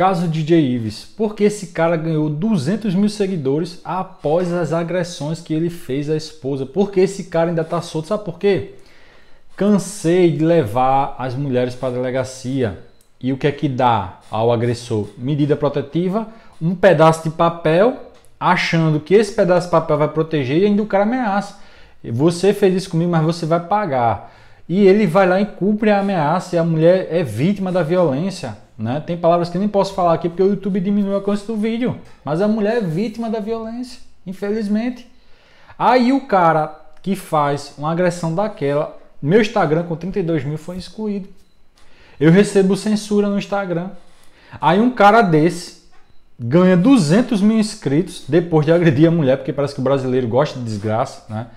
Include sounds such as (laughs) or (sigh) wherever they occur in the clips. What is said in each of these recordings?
Caso DJ Ives, porque esse cara ganhou 200 mil seguidores após as agressões que ele fez à esposa? Porque esse cara ainda tá solto? Sabe por quê? Cansei de levar as mulheres para a delegacia. E o que é que dá ao agressor? Medida protetiva, um pedaço de papel, achando que esse pedaço de papel vai proteger e ainda o cara ameaça. Você fez isso comigo, mas você vai pagar. E ele vai lá e cumpre a ameaça e a mulher é vítima da violência. Né? Tem palavras que nem posso falar aqui porque o YouTube diminui o alcance do vídeo. Mas a mulher é vítima da violência, infelizmente. Aí o cara que faz uma agressão daquela, meu Instagram com 32 mil foi excluído. Eu recebo censura no Instagram. Aí um cara desse ganha 200 mil inscritos depois de agredir a mulher, porque parece que o brasileiro gosta de desgraça, né?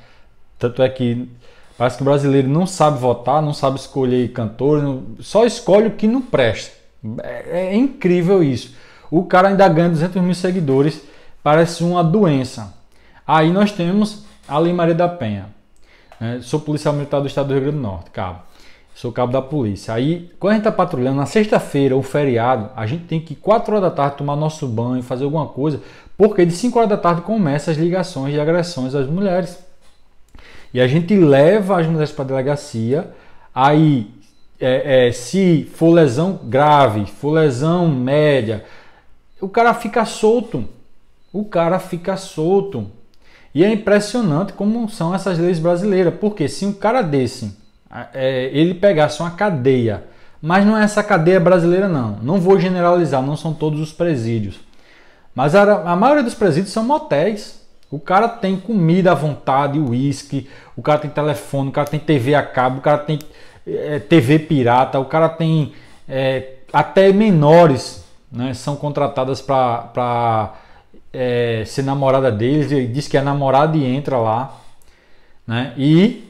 Tanto é que parece que o brasileiro não sabe votar, não sabe escolher cantor, só escolhe o que não presta. É, é incrível isso. O cara ainda ganha 200 mil seguidores, parece uma doença. Aí nós temos a Lei Maria da Penha. É, sou policial militar do estado do Rio Grande do Norte, cabo. Sou cabo da polícia. Aí, quando a gente tá patrulhando, na sexta-feira, o feriado, a gente tem que 4 horas da tarde tomar nosso banho, fazer alguma coisa, porque de 5 horas da tarde começam as ligações de agressões às mulheres. E a gente leva as mulheres para a delegacia, aí é, é, se for lesão grave, for lesão média, o cara fica solto. O cara fica solto. E é impressionante como são essas leis brasileiras, porque se um cara desse, é, ele pegasse uma cadeia, mas não é essa cadeia brasileira não, não vou generalizar, não são todos os presídios, mas a, a maioria dos presídios são motéis. O cara tem comida à vontade, uísque, o cara tem telefone, o cara tem TV a cabo, o cara tem é, TV pirata, o cara tem é, até menores né, são contratadas para é, ser namorada deles, ele diz que é namorada e entra lá. Né, e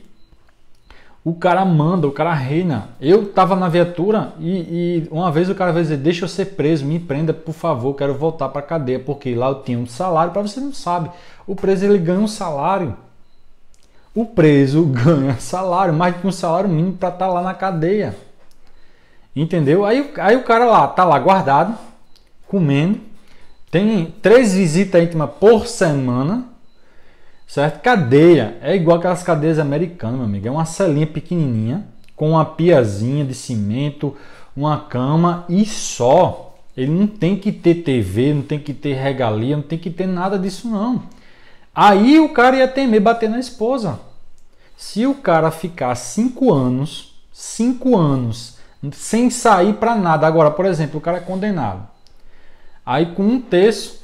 o cara manda, o cara reina. Eu tava na viatura e, e uma vez o cara vai dizer: Deixa eu ser preso, me prenda, por favor, quero voltar para cadeia, porque lá eu tinha um salário. Para você não sabe, o preso ele ganha um salário o preso ganha salário, mais do que um salário mínimo para estar tá lá na cadeia. Entendeu? Aí, aí o cara lá tá lá guardado, comendo, tem três visitas íntimas por semana, certo? Cadeia é igual aquelas cadeias americanas, meu amigo. É uma salinha pequenininha, com uma piazinha de cimento, uma cama e só. Ele não tem que ter TV, não tem que ter regalia, não tem que ter nada disso não. Aí o cara ia temer bater na esposa. Se o cara ficar cinco anos, cinco anos, sem sair para nada. Agora, por exemplo, o cara é condenado. Aí com um terço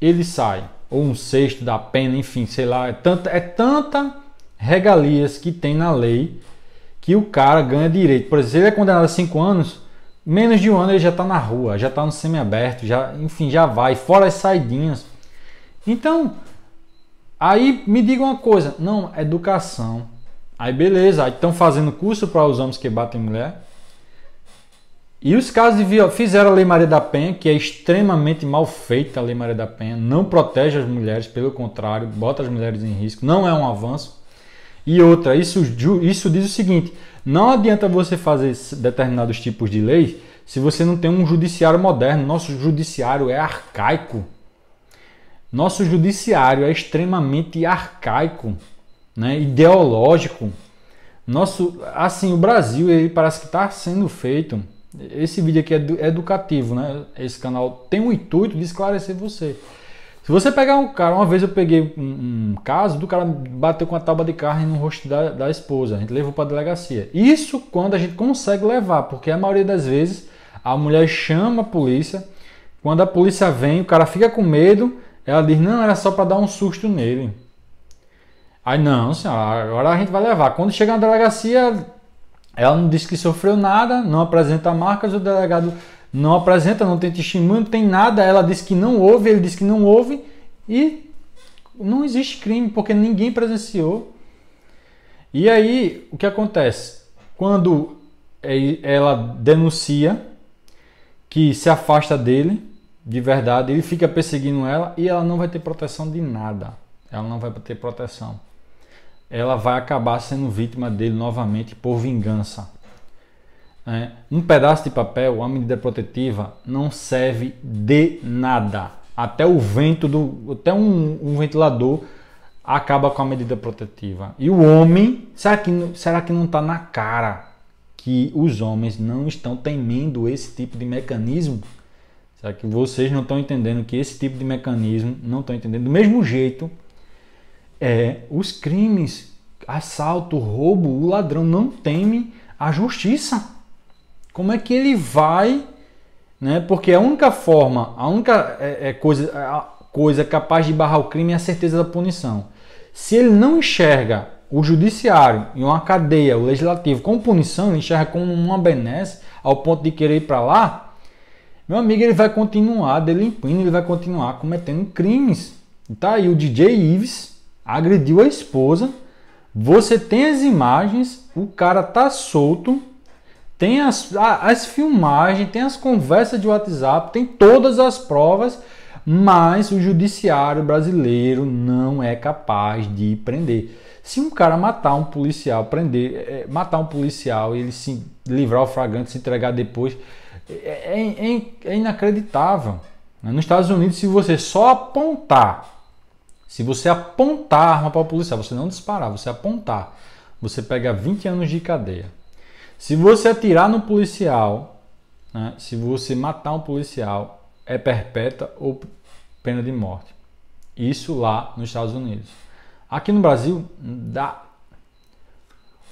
ele sai, ou um sexto da pena, enfim, sei lá, é tanta, é tanta regalias que tem na lei que o cara ganha direito. Por exemplo, se ele é condenado a cinco anos, menos de um ano ele já está na rua, já está no semiaberto, já, enfim, já vai, fora as saidinhas. Então, aí me diga uma coisa, não, educação. Aí beleza, aí estão fazendo curso para os homens que batem mulher. E os casos de viol... fizeram a Lei Maria da Penha, que é extremamente mal feita a Lei Maria da Penha, não protege as mulheres, pelo contrário, bota as mulheres em risco, não é um avanço. E outra, isso, isso diz o seguinte: não adianta você fazer determinados tipos de leis se você não tem um judiciário moderno. Nosso judiciário é arcaico. Nosso judiciário é extremamente arcaico, né, ideológico. Nosso, assim, o Brasil ele parece que está sendo feito. Esse vídeo aqui é educativo, né? Esse canal tem o intuito de esclarecer você. Se você pegar um cara, uma vez eu peguei um, um caso do cara bateu com a tábua de carne no rosto da, da esposa, a gente levou para a delegacia. Isso quando a gente consegue levar, porque a maioria das vezes a mulher chama a polícia, quando a polícia vem, o cara fica com medo, ela diz: Não, era só para dar um susto nele. Aí, não, senhora, agora a gente vai levar. Quando chega na delegacia, ela não diz que sofreu nada, não apresenta marcas, o delegado não apresenta, não tem testemunho, não tem nada. Ela diz que não houve, ele diz que não houve e não existe crime porque ninguém presenciou. E aí, o que acontece? Quando é, ela denuncia que se afasta dele, de verdade, ele fica perseguindo ela e ela não vai ter proteção de nada. Ela não vai ter proteção. Ela vai acabar sendo vítima dele novamente por vingança. É. um pedaço de papel, uma medida protetiva, não serve de nada. Até o vento do, até um, um ventilador acaba com a medida protetiva. E o homem, será que, será que não está na cara que os homens não estão temendo esse tipo de mecanismo? Será que vocês não estão entendendo que esse tipo de mecanismo não estão entendendo? Do mesmo jeito, é, os crimes, assalto, roubo, o ladrão não teme a justiça. Como é que ele vai, né? Porque a única forma, a única é, é coisa, é a coisa capaz de barrar o crime é a certeza da punição. Se ele não enxerga o judiciário e uma cadeia, o legislativo, como punição, ele enxerga como uma benesse ao ponto de querer ir para lá, meu amigo, ele vai continuar delinquindo, ele vai continuar cometendo crimes. Tá aí o DJ Ives agrediu a esposa. Você tem as imagens, o cara tá solto, tem as, as filmagens, tem as conversas de WhatsApp, tem todas as provas, mas o judiciário brasileiro não é capaz de prender. Se um cara matar um policial, prender, eh, matar um policial e ele se livrar o fragante, se entregar depois, é, é, é, é, é inacreditável. Né? Nos Estados Unidos, se você só apontar, se você apontar a arma para o policial, você não disparar, você apontar, você pega 20 anos de cadeia. Se você atirar no policial, né, se você matar um policial, é perpétua ou pena de morte. Isso lá nos Estados Unidos. Aqui no Brasil, dá.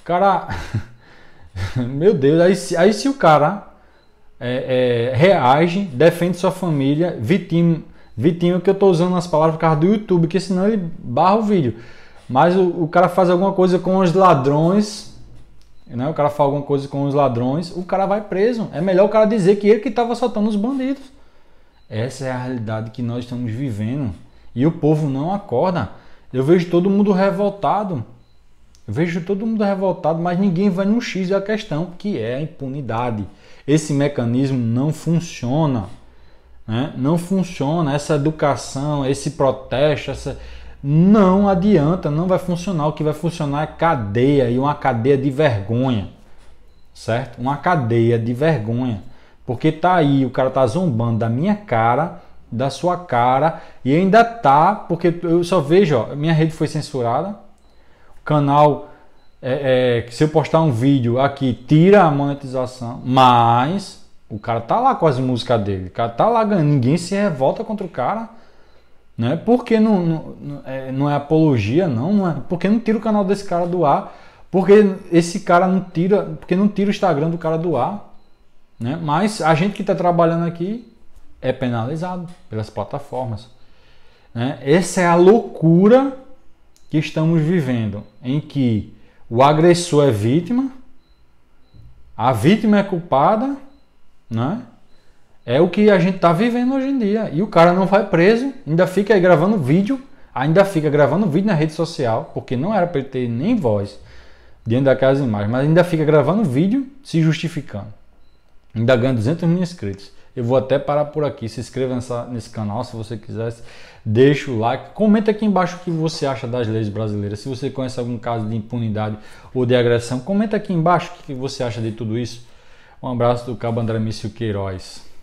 O cara. (laughs) Meu Deus, aí, aí se o cara é, é, reage, defende sua família, Vitinho, Vitinho que eu estou usando as palavras por causa do YouTube, que senão ele barra o vídeo. Mas o, o cara faz alguma coisa com os ladrões, né? o cara faz alguma coisa com os ladrões, o cara vai preso. É melhor o cara dizer que ele que estava soltando os bandidos. Essa é a realidade que nós estamos vivendo e o povo não acorda. Eu vejo todo mundo revoltado. Eu vejo todo mundo revoltado, mas ninguém vai no X da questão, que é a impunidade. Esse mecanismo não funciona. Né? Não funciona essa educação, esse protesto, essa... não adianta, não vai funcionar. O que vai funcionar é cadeia e uma cadeia de vergonha, certo? Uma cadeia de vergonha, porque tá aí, o cara tá zombando da minha cara, da sua cara e ainda tá, porque eu só vejo, ó, minha rede foi censurada, o canal é, é, que se eu postar um vídeo aqui, tira a monetização, mas o cara tá lá com as músicas dele, o cara tá lá ganhando, ninguém se revolta contra o cara. Né? Não é porque não, não, é, não é apologia, não, não é porque não tira o canal desse cara do ar, porque esse cara não tira, porque não tira o Instagram do cara do ar. Né? Mas a gente que está trabalhando aqui é penalizado pelas plataformas. Né? Essa é a loucura que estamos vivendo, em que o agressor é vítima, a vítima é culpada, né? É o que a gente está vivendo hoje em dia. E o cara não vai preso, ainda fica aí gravando vídeo, ainda fica gravando vídeo na rede social, porque não era para ele ter nem voz dentro daquelas imagens, mas ainda fica gravando vídeo se justificando. Ainda ganha 200 mil inscritos. Eu vou até parar por aqui. Se inscreva nessa, nesse canal se você quiser. Deixa o like. Comenta aqui embaixo o que você acha das leis brasileiras. Se você conhece algum caso de impunidade ou de agressão, comenta aqui embaixo o que você acha de tudo isso. Um abraço do Cabo André Mício Queiroz.